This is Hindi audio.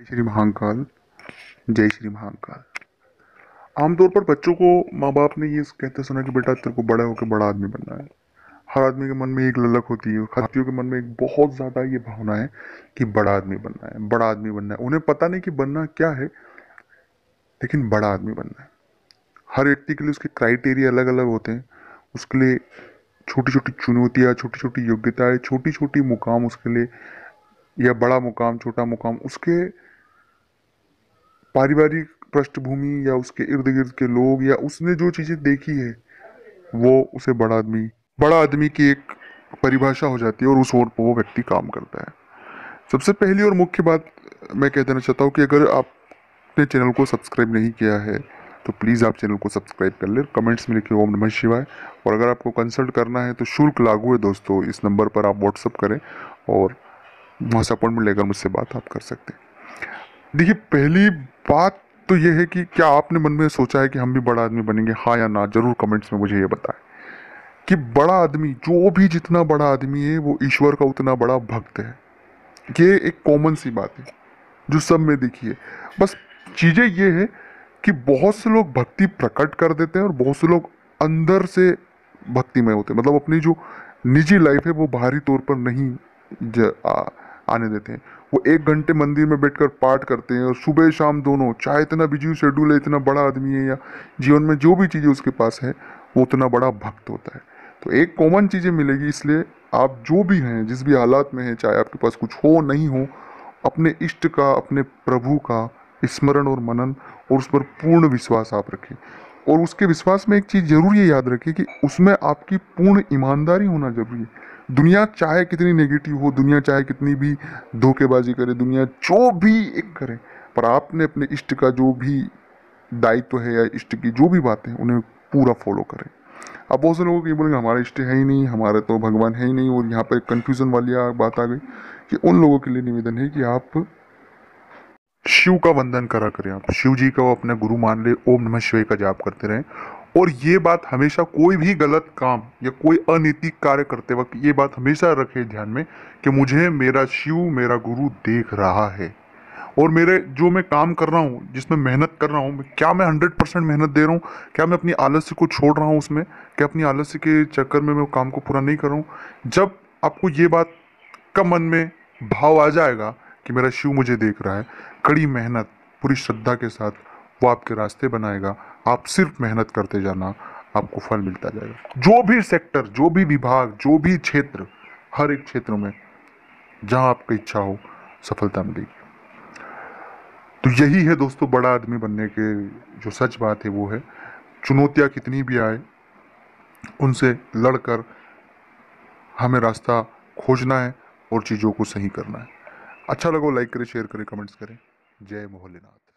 जय श्री महाकाल जय श्री महाकाल आमतौर पर बच्चों को माँ बाप ने ये कहते सुना कि बेटा तेरे को बड़ा होकर बड़ा आदमी बनना है हर आदमी के मन में एक ललक होती है खातियों के मन में एक बहुत ज़्यादा ये भावना है कि बड़ा आदमी बनना है बड़ा आदमी बनना है उन्हें पता नहीं कि बनना क्या है लेकिन बड़ा आदमी बनना है हर व्यक्ति के लिए उसके क्राइटेरिया अलग अलग होते हैं उसके लिए छोटी छोटी चुनौतियाँ छोटी छोटी योग्यताएँ छोटी छोटी मुकाम उसके लिए या बड़ा मुकाम छोटा मुकाम उसके पारिवारिक पृष्ठभूमि या उसके इर्द गिर्द के लोग या उसने जो चीज़ें देखी है वो उसे बड़ा आदमी बड़ा आदमी की एक परिभाषा हो जाती है और उस ओर पर वो व्यक्ति काम करता है सबसे पहली और मुख्य बात मैं कह देना चाहता हूँ कि अगर आपने चैनल को सब्सक्राइब नहीं किया है तो प्लीज़ आप चैनल को सब्सक्राइब कर ले कमेंट्स में लिखे ओम नमः शिवाय और अगर आपको कंसल्ट करना है तो शुल्क लागू है दोस्तों इस नंबर पर आप व्हाट्सअप करें और वहाँ से अपॉइंटमेंट लेकर मुझसे बात आप कर सकते हैं देखिए पहली बात तो ये है कि क्या आपने मन में सोचा है कि हम भी बड़ा आदमी बनेंगे हाँ या ना ज़रूर कमेंट्स में मुझे ये बताएं कि बड़ा आदमी जो भी जितना बड़ा आदमी है वो ईश्वर का उतना बड़ा भक्त है ये एक कॉमन सी बात है जो सब में दिखी है बस चीज़ें ये है कि बहुत से लोग भक्ति प्रकट कर देते हैं और बहुत से लोग अंदर से भक्ति में होते हैं मतलब अपनी जो निजी लाइफ है वो बाहरी तौर पर नहीं आ, आने देते हैं वो एक घंटे मंदिर में बैठकर पाठ करते हैं और सुबह शाम दोनों चाहे इतना बिजी शेड्यूल है इतना बड़ा आदमी है या जीवन में जो भी चीज़ें उसके पास है वो उतना बड़ा भक्त होता है तो एक कॉमन चीज़ें मिलेगी इसलिए आप जो भी हैं जिस भी हालात में हैं चाहे आपके पास कुछ हो नहीं हो अपने इष्ट का अपने प्रभु का स्मरण और मनन और उस पर पूर्ण विश्वास आप रखें और उसके विश्वास में एक चीज़ ज़रूर ये याद रखिए कि उसमें आपकी पूर्ण ईमानदारी होना ज़रूरी है दुनिया चाहे कितनी नेगेटिव हो दुनिया चाहे कितनी भी धोखेबाजी करे दुनिया जो भी एक करे पर आपने अपने इष्ट का जो भी दायित्व तो है या इष्ट की जो भी बातें उन्हें पूरा फॉलो करें अब बहुत से को ये बोलेंगे हमारा इष्ट है ही नहीं हमारे तो भगवान है ही नहीं और यहाँ पर कंफ्यूजन वाली बात आ गई कि उन लोगों के लिए निवेदन है कि आप शिव का वंदन करा करें आप शिव जी का वो अपने गुरु मान ले ओम नमः शिवाय का जाप करते रहें और ये बात हमेशा कोई भी गलत काम या कोई अनैतिक कार्य करते वक्त ये बात हमेशा रखें ध्यान में कि मुझे मेरा शिव मेरा गुरु देख रहा है और मेरे जो मैं काम कर रहा हूँ जिसमें मेहनत कर रहा हूँ क्या मैं हंड्रेड परसेंट मेहनत दे रहा हूँ क्या मैं अपनी आलस्य को छोड़ रहा हूँ उसमें क्या अपनी आलस्य के चक्कर में मैं काम को पूरा नहीं कर रहा हूँ जब आपको ये बात का मन में भाव आ जाएगा कि मेरा शिव मुझे देख रहा है कड़ी मेहनत पूरी श्रद्धा के साथ वो आपके रास्ते बनाएगा आप सिर्फ मेहनत करते जाना आपको फल मिलता जाएगा जो भी सेक्टर जो भी विभाग जो भी क्षेत्र हर एक क्षेत्र में जहाँ आपकी इच्छा हो सफलता मिलेगी तो यही है दोस्तों बड़ा आदमी बनने के जो सच बात है वो है चुनौतियाँ कितनी भी आए उनसे लड़कर हमें रास्ता खोजना है और चीज़ों को सही करना है अच्छा लगो लाइक करें शेयर करें कमेंट्स करें जय मोहलिनाथ